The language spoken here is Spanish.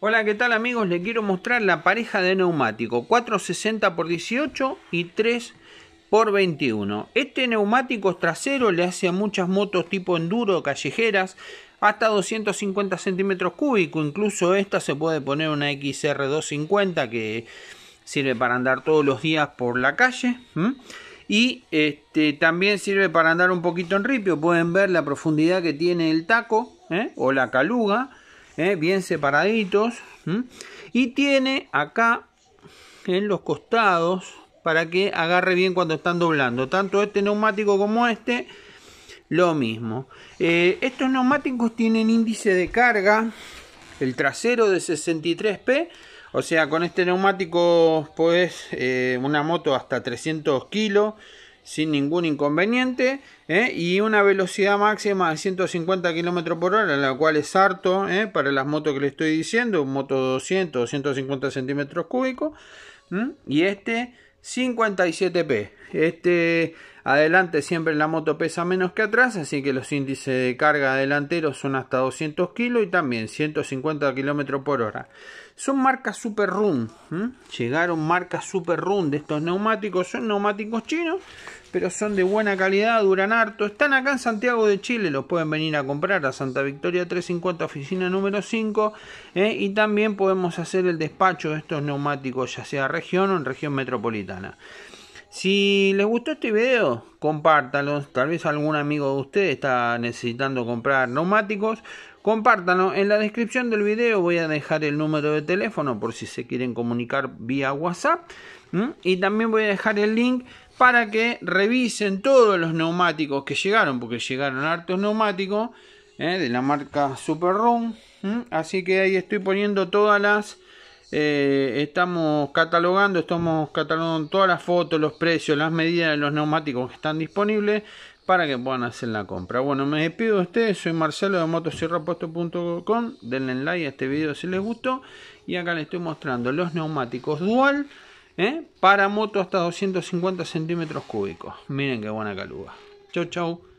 Hola, ¿qué tal amigos? Les quiero mostrar la pareja de neumático 460x18 y 3x21. Este neumático trasero, le hace a muchas motos tipo enduro, callejeras, hasta 250 centímetros cúbicos. Incluso esta se puede poner una XR250 que sirve para andar todos los días por la calle. Y este, también sirve para andar un poquito en ripio. Pueden ver la profundidad que tiene el taco ¿eh? o la caluga ¿eh? bien separaditos. Y tiene acá en los costados para que agarre bien cuando están doblando. Tanto este neumático como este, lo mismo. Eh, estos neumáticos tienen índice de carga, el trasero de 63P. O sea, con este neumático, pues, una moto hasta 300 kilos sin ningún inconveniente ¿eh? y una velocidad máxima de 150 km por hora, la cual es harto ¿eh? para las motos que le estoy diciendo, un moto 200 250 centímetros cúbicos y este 57p. Este adelante siempre la moto pesa menos que atrás, así que los índices de carga delanteros son hasta 200 kilos y también 150 km por hora. Son marcas Super Run. Llegaron marcas Super Run de estos neumáticos. Son neumáticos chinos, pero son de buena calidad, duran harto. Están acá en Santiago de Chile. Los pueden venir a comprar a Santa Victoria 350, oficina número 5. ¿eh? Y también podemos hacer el despacho de estos neumáticos, ya sea región o en región metropolitana. Si les gustó este video, compártanlo. Tal vez algún amigo de ustedes está necesitando comprar neumáticos. Compártanlo. En la descripción del video voy a dejar el número de teléfono por si se quieren comunicar vía WhatsApp. Y también voy a dejar el link para que revisen todos los neumáticos que llegaron, porque llegaron hartos neumáticos ¿eh? de la marca Super Room. Así que ahí estoy poniendo todas las eh, estamos catalogando, estamos catalogando todas las fotos, los precios, las medidas de los neumáticos que están disponibles para que puedan hacer la compra. Bueno, me despido de ustedes, soy Marcelo de motosierrapuesto.com, denle like a este video si les gustó y acá les estoy mostrando los neumáticos dual ¿eh? para moto hasta 250 centímetros cúbicos. Miren qué buena caluga. Chau, chau.